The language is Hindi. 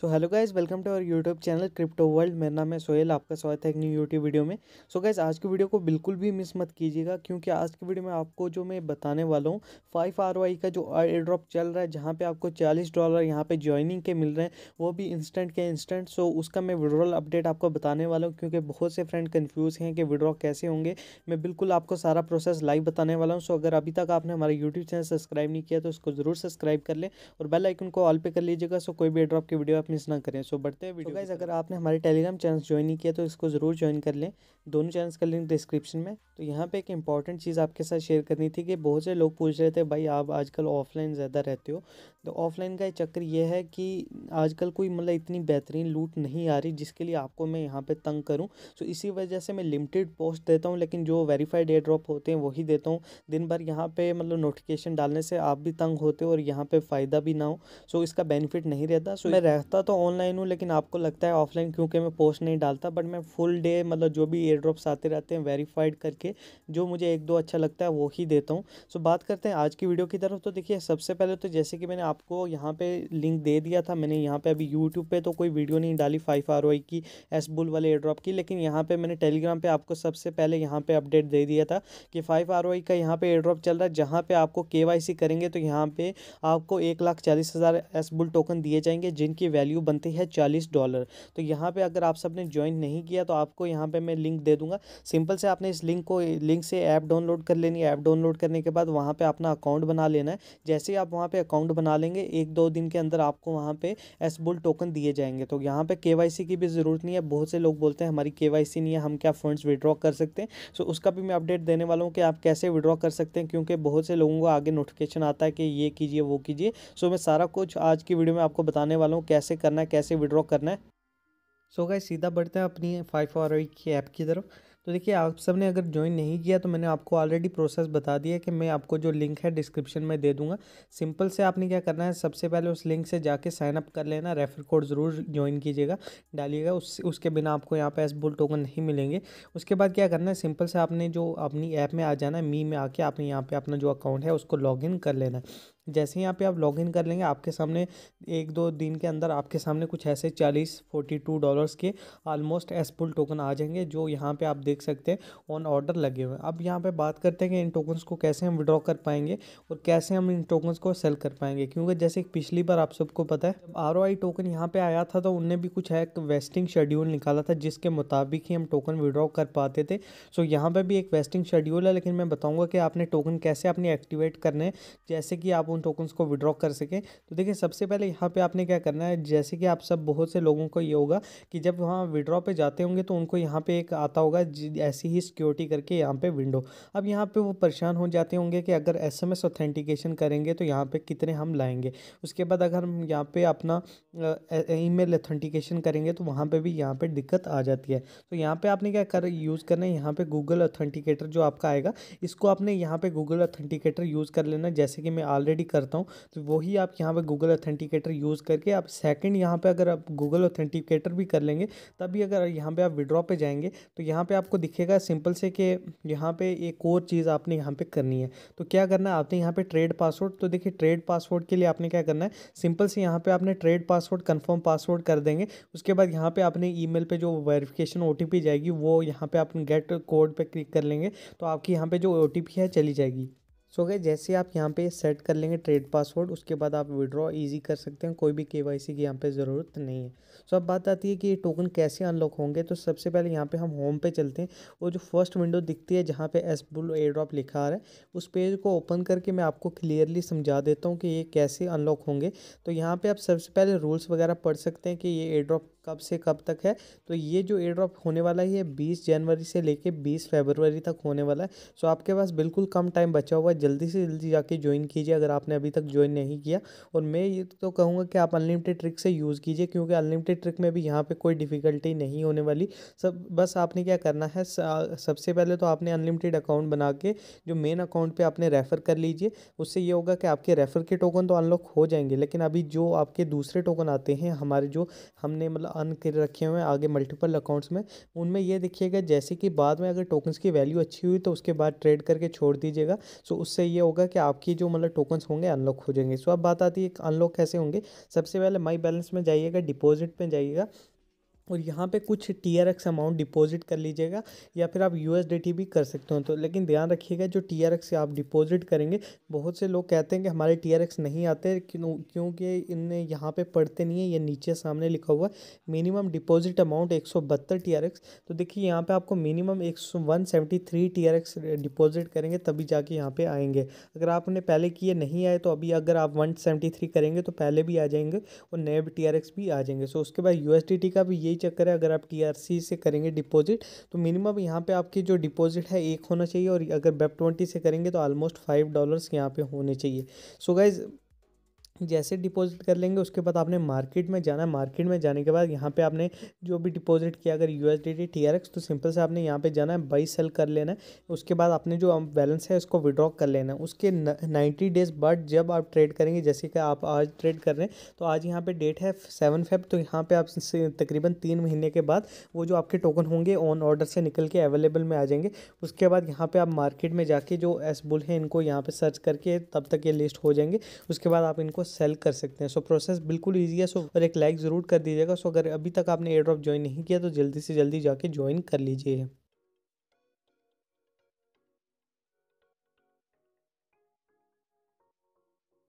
so hello guys welcome to our YouTube channel crypto world मेरा नाम है सोहेल आपका स्वागत है एक न्यू यूट्यूब वीडियो में सो so गाइज़ आज की वीडियो को बिल्कुल भी मिस मत कीजिएगा क्योंकि आज की वीडियो में आपको जो मैं बताने वाला हूँ फाइव आर वाई का जो एयर ड्रॉप चल रहा है जहाँ पे आपको चालीस डॉलर यहाँ पे ज्वाइनिंग के मिल रहे हैं वो भी इंस्टेंट के इंस्टेंट सो so उसका मैं विड्रॉल अपडेट आपको बताने वाला हूँ क्योंकि बहुत से फ्रेंड कन्फ्यूज़ हैं कि विड्रॉ कैसे होंगे मैं बिल्कुल आपको सारा प्रोसेस लाइव बताने वाला हूँ सो so अगर अभी तक आपने हमारा यूट्यूब चैनल सब्सक्राइब नहीं किया तो उसको ज़रूर सब्सक्राइब कर लें और बेल आइकन को ऑल पे कर लीजिएगा सो कोई भी एयर ड्रॉप की वीडियो आप आप मिस ना करें सो बढ़ते हैं वीडियो गाइज so अगर आपने हमारे टेलीग्राम चैनल ज्वाइन नहीं किया तो इसको ज़रूर ज्वाइन कर लें दोनों चैनल्स का लिंक डिस्क्रिप्शन में तो यहाँ पे एक इंपॉर्टेंट चीज़ आपके साथ शेयर करनी थी कि बहुत से लोग पूछ रहे थे भाई आप आजकल ऑफलाइन ज़्यादा रहते हो तो ऑफलाइन का चक्कर यह है कि आजकल कोई मतलब इतनी बेहतरीन लूट नहीं आ रही जिसके लिए आपको मैं यहाँ पर तंग करूँ सो इसी वजह से मैं लिमिटेड पोस्ट देता हूँ लेकिन जो वेरीफाइड एयर ड्रॉप होते हैं वही देता हूँ दिन भर यहाँ पर मतलब नोटिफिकेशन डालने से आप भी तंग होते हो और यहाँ पर फ़ायदा भी ना हो सो इसका बेनिफिट नहीं रहता सो मैं रहता होता तो ऑनलाइन हूँ लेकिन आपको लगता है ऑफलाइन क्योंकि मैं पोस्ट नहीं डालता बट मैं फुल डे मतलब जो भी एयर ड्रॉप्स आते रहते हैं वेरीफाइड करके जो मुझे एक दो अच्छा लगता है वो ही देता हूँ सो बात करते हैं आज की वीडियो की तरफ तो देखिए सबसे पहले तो जैसे कि मैंने आपको यहाँ पर लिंक दे दिया था मैंने यहाँ पर अभी यूट्यूब पर तो कोई वीडियो नहीं डाली फाइव आर की एस बुल वाले एयर ड्रॉप की लेकिन यहाँ पर मैंने टेलीग्राम पर आपको सबसे पहले यहाँ पर अपडेट दे दिया था कि फाइव आर का यहाँ पर एयर ड्रॉप चल रहा है जहाँ पर आपको के करेंगे तो यहाँ पर आपको एक लाख चालीस हज़ार एस बुल टोकन दिए जाएंगे जिनकी वैल्यू वैल्यू बनती है चालीस डॉलर तो यहाँ पे अगर आप सब ने ज्वाइन नहीं किया तो आपको यहाँ पे मैं लिंक दे दूंगा सिंपल से आपने इस लिंक को लिंक से ऐप डाउनलोड कर लेनी है ऐप डाउनलोड करने के बाद वहाँ पर अपना अकाउंट बना लेना है जैसे ही आप वहाँ पर अकाउंट बना लेंगे एक दो दिन के अंदर आपको वहाँ पर एसबोल टोकन दिए जाएंगे तो यहाँ पर के की भी ज़रूरत नहीं है बहुत से लोग बोलते हैं हमारी के नहीं है हम क्या फंड्स विड्रॉ कर सकते हैं सो उसका भी मैं अपडेट देने वाला हूँ कि आप कैसे विड्रॉ कर सकते हैं क्योंकि बहुत से लोगों को आगे नोटिफिकेशन आता है कि ये कीजिए वो कीजिए सो मैं सारा कुछ आज की वीडियो में आपको बताने वाला हूँ कैसे करना है कैसे विड्रॉ करना है सो so गाइस सीधा बढ़ते हैं अपनी फाइव आर e की ऐप की तरफ तो देखिए आप सब ने अगर ज्वाइन नहीं किया तो मैंने आपको ऑलरेडी प्रोसेस बता दिया कि मैं आपको जो लिंक है डिस्क्रिप्शन में दे दूंगा सिंपल से आपने क्या करना है सबसे पहले उस लिंक से जाके साइन अप कर लेना रेफर कोड ज़रूर ज्वाइन कीजिएगा डालिएगा उस उसके बिना आपको यहाँ पे एसबुल टोकन नहीं मिलेंगे उसके बाद क्या करना है सिंपल से आपने जो अपनी ऐप में आ जाना है मी में आके आपने यहाँ पर अपना जो अकाउंट है उसको लॉगिन कर लेना है जैसे ही यहाँ पे आप लॉगिन कर लेंगे आपके सामने एक दो दिन के अंदर आपके सामने कुछ ऐसे चालीस फोर्टी टू डॉलर्स के ऑलमोस्ट एसपुल टोकन आ जाएंगे जो यहाँ पे आप देख देख सकते हैं ऑन ऑर्डर लगे हुए हैं अब यहाँ पे बात करते हैं कि इन टोकन्स को कैसे हम विड्रॉ कर पाएंगे और कैसे हम इन टोकन्स को सेल कर पाएंगे क्योंकि जैसे पिछली बार आप सबको पता है आर ओ टोकन यहाँ पर आया था तो उनने भी कुछ एक वेस्टिंग शेड्यूल निकाला था जिसके मुताबिक ही हम टोकन विड्रॉ कर पाते थे सो यहाँ पर भी एक वेस्टिंग शेड्यूल है लेकिन मैं बताऊँगा कि आपने टोकन कैसे अपने एक्टिवेट करने हैं जैसे कि आप उन टोकन्स को विड्रॉ कर सकें तो देखिए सबसे पहले यहाँ पर आपने क्या करना है जैसे कि आप सब बहुत से लोगों को ये होगा कि जब वहाँ विड्रॉ पे जाते होंगे तो उनको यहाँ पे एक आता होगा ऐसी ही सिक्योरिटी करके यहाँ पे विंडो अब यहाँ पे वो परेशान हो जाते होंगे कि अगर एस एम एस ऑथेंटिकेशन करेंगे तो यहाँ पे कितने हम लाएंगे उसके बाद अगर हम यहाँ पे अपना ई मेल ऑथेंटिकेशन करेंगे तो वहाँ पे भी यहाँ पे दिक्कत आ जाती है तो यहाँ पे आपने क्या कर यूज़ करना है यहाँ पर गूगल ऑथेंटिकेटर जो आपका आएगा इसको आपने यहाँ पर गूगल ऑथेंटिकेटर यूज़ कर लेना जैसे कि मैं ऑलरेडी करता हूँ तो वही आप यहाँ पर गूगल ऑथेंटिकेटर यूज़ करके आप सेकेंड यहाँ पर अगर आप गूगल ऑथेंटिकेटर भी कर लेंगे तभी अगर यहाँ पे आप विड्रॉ पर जाएंगे तो यहाँ पर आप आपको दिखेगा सिंपल से कि यहाँ पे एक और चीज़ आपने यहाँ पे करनी है तो क्या करना है आपने यहाँ पे ट्रेड पासवर्ड तो देखिए ट्रेड पासवर्ड के लिए आपने क्या करना है सिंपल से यहाँ पे आपने ट्रेड पासवर्ड कंफर्म पासवर्ड कर देंगे उसके बाद यहाँ पे आपने ईमेल पे जो वेरिफिकेशन ओ जाएगी वो यहाँ पर आप गेट कोड पर क्लिक कर लेंगे तो आपकी यहाँ पर जो ओ है चली जाएगी सो गए जैसे आप यहाँ पे सेट कर लेंगे ट्रेड पासवर्ड उसके बाद आप विड्रॉ इजी कर सकते हैं कोई भी केवाईसी की यहाँ पे ज़रूरत नहीं है सो अब बात आती है कि ये टोकन कैसे अनलॉक होंगे तो सबसे पहले यहाँ पे हम होम पे चलते हैं वो जो फर्स्ट विंडो दिखती है जहाँ पे एस बुल एयर ड्रॉप लिखा आ रहा है उस पेज को ओपन करके मैं आपको क्लियरली समझा देता हूँ कि ये कैसे अनलॉक होंगे तो यहाँ पर आप सबसे पहले रूल्स वगैरह पढ़ सकते हैं कि ये एयर ड्रॉप कब से कब तक है तो ये जो एयर ड्रॉप होने वाला है ये बीस जनवरी से लेके बीस फेबरवरी तक होने वाला है सो आपके पास बिल्कुल कम टाइम बचा हुआ है जल्दी से जल्दी जाके ज्वाइन कीजिए अगर आपने अभी तक ज्वाइन नहीं किया और मैं ये तो कहूँगा कि आप अनलिमिटेड ट्रिक से यूज़ कीजिए क्योंकि अनलिमिटेड ट्रिक में भी यहाँ पर कोई डिफ़िकल्टी नहीं होने वाली सब बस आपने क्या करना है सबसे पहले तो आपने अनलिमिटेड अकाउंट बना के जो मेन अकाउंट पर आपने रेफ़र कर लीजिए उससे ये होगा कि आपके रेफ़र के टोकन तो अनलॉक हो जाएंगे लेकिन अभी जो आपके दूसरे टोकन आते हैं हमारे जो हमने मतलब अन रखे हुए हैं आगे मल्टीपल अकाउंट्स में उनमें ये देखिएगा जैसे कि बाद में अगर टोकन्स की वैल्यू अच्छी हुई तो उसके बाद ट्रेड करके छोड़ दीजिएगा सो उससे ये होगा कि आपकी जो मतलब टोकन्स होंगे अनलॉक हो जाएंगे सो अब बात आती है अनलॉक कैसे होंगे सबसे पहले माई बैलेंस में जाइएगा डिपॉजिट में जाइएगा और यहाँ पे कुछ T R X amount deposit कर लीजिएगा या फिर आप यू एस डी टी भी कर सकते हो तो लेकिन ध्यान रखिएगा जो टी आर एक्स आप डिपॉजिट करेंगे बहुत से लोग कहते हैं कि हमारे टी आर एक्स नहीं आते क्योंकि इनने यहाँ पे पढ़ते नहीं है ये नीचे सामने लिखा हुआ है मिनिमम डिपॉजिट अमाउंट एक सौ बहत्तर टी आर एक्स तो देखिए यहाँ पर आपको मिनिमम एक सौ one seventy three T R X deposit करेंगे तभी जाके यहाँ पर आएंगे अगर आपने पहले किए नहीं आए तो अभी अगर आप वन सेवेंटी थ्री करेंगे तो पहले भी आ जाएंगे और नए टी आर एक्स भी आ जाएंगे सो उसके बाद यू एस डी टी का भी यही चक्कर है अगर आप टी से करेंगे डिपॉजिट तो मिनिमम यहाँ पे आपकी जो डिपॉजिट है एक होना चाहिए और अगर बेप ट्वेंटी से करेंगे तो ऑलमोस्ट फाइव डॉलर्स यहाँ पे होने चाहिए सो so गाइज़ जैसे डिपॉजिट कर लेंगे उसके बाद आपने मार्केट में जाना है मार्केट में जाने के बाद यहाँ पे आपने जो भी डिपॉजिट किया अगर यू एस डी तो सिंपल से आपने यहाँ पे जाना है बाई सेल कर लेना है उसके बाद आपने जो बैलेंस है उसको विड्रॉ कर लेना है उसके नाइन्टी डेज बाद जब आप ट्रेड करेंगे जैसे कि आप आज ट्रेड कर रहे हैं तो आज यहाँ पर डेट है सेवन फेब तो यहाँ पर आप तकरीबन तीन महीने के बाद वो जो आपके टोकन होंगे ऑन ऑर्डर से निकल के अवेलेबल में आ जाएंगे उसके बाद यहाँ पर आप मार्केट में जाके जो एस बुल हैं इनको यहाँ पर सर्च करके तब तक ये लिस्ट हो जाएंगे उसके बाद आप इनको सेल कर सकते हैं सो प्रोसेस बिल्कुल ईजी है सो और एक लाइक ज़रूर कर दीजिएगा सो अगर अभी तक आपने एयर ड्रॉप ज्वाइन नहीं किया तो जल्दी से जल्दी जाके ज्वाइन कर लीजिए